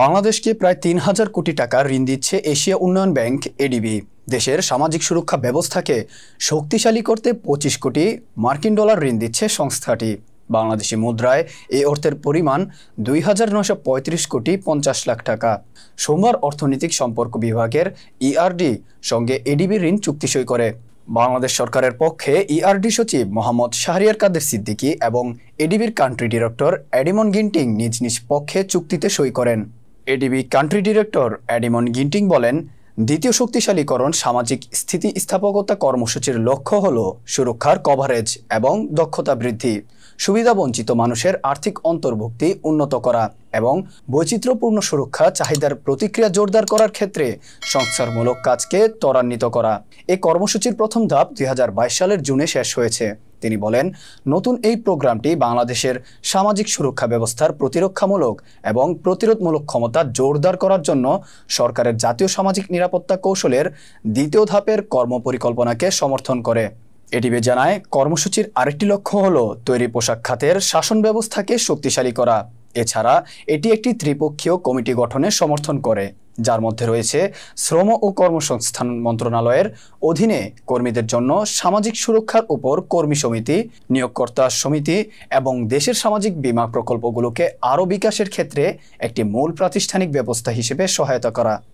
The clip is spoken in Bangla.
বাংলাদেশকে প্রায় তিন হাজার কোটি টাকা ঋণ দিচ্ছে এশিয়া উন্নয়ন ব্যাংক এডিবি দেশের সামাজিক সুরক্ষা ব্যবস্থাকে শক্তিশালী করতে পঁচিশ কোটি মার্কিন ডলার ঋণ দিচ্ছে সংস্থাটি বাংলাদেশি মুদ্রায় এ অর্থের পরিমাণ দুই হাজার নশো পঁয়ত্রিশ কোটি পঞ্চাশ লাখ টাকা সোমবার অর্থনৈতিক সম্পর্ক বিভাগের ইআরডি সঙ্গে এডিবি ঋণ চুক্তি সই করে বাংলাদেশ সরকারের পক্ষে ইআরডি e সচিব মোহাম্মদ শাহরিয়ার কাদের সিদ্দিকী এবং এডিবির কান্ট্রি ডিরেক্টর অ্যাডিমন গিন্টিং নিজ নিজ পক্ষে চুক্তিতে সই করেন ADB country director Edimon Ginting বলেন দ্বিতীয় শক্তিশালীকরণ সামাজিক স্থিতিস্থাপকতা কর্মসূচির লক্ষ্য হল সুরক্ষার কভারেজ এবং দক্ষতা বৃদ্ধি সুবিধাবঞ্চিত মানুষের আর্থিক অন্তর্ভুক্তি উন্নত করা এবং বৈচিত্র্যপূর্ণ সুরক্ষা চাহিদার প্রতিক্রিয়া জোরদার করার ক্ষেত্রে সংস্কারমূলক কাজকে ত্বরান্বিত করা এই কর্মসূচির প্রথম ধাপ দুই সালের জুনে শেষ হয়েছে তিনি বলেন নতুন এই প্রোগ্রামটি বাংলাদেশের সামাজিক সুরক্ষা ব্যবস্থার প্রতিরক্ষামূলক এবং প্রতিরোধমূলক ক্ষমতা জোরদার করার জন্য সরকারের জাতীয় সামাজিক নিরাপত্তা কৌশলের দ্বিতীয় ধাপের কর্মপরিকল্পনাকে সমর্থন করে এটিভি জানায় কর্মসূচির আরেকটি লক্ষ্য হল তৈরি পোশাক খাতের শাসন ব্যবস্থাকে শক্তিশালী করা এছাড়া এটি একটি ত্রিপক্ষীয় কমিটি গঠনে সমর্থন করে যার মধ্যে রয়েছে শ্রম ও কর্মসংস্থান মন্ত্রণালয়ের অধীনে কর্মীদের জন্য সামাজিক সুরক্ষার উপর কর্মী সমিতি নিয়োগকর্তা সমিতি এবং দেশের সামাজিক বীমা প্রকল্পগুলোকে আরও বিকাশের ক্ষেত্রে একটি মূল প্রাতিষ্ঠানিক ব্যবস্থা হিসেবে সহায়তা করা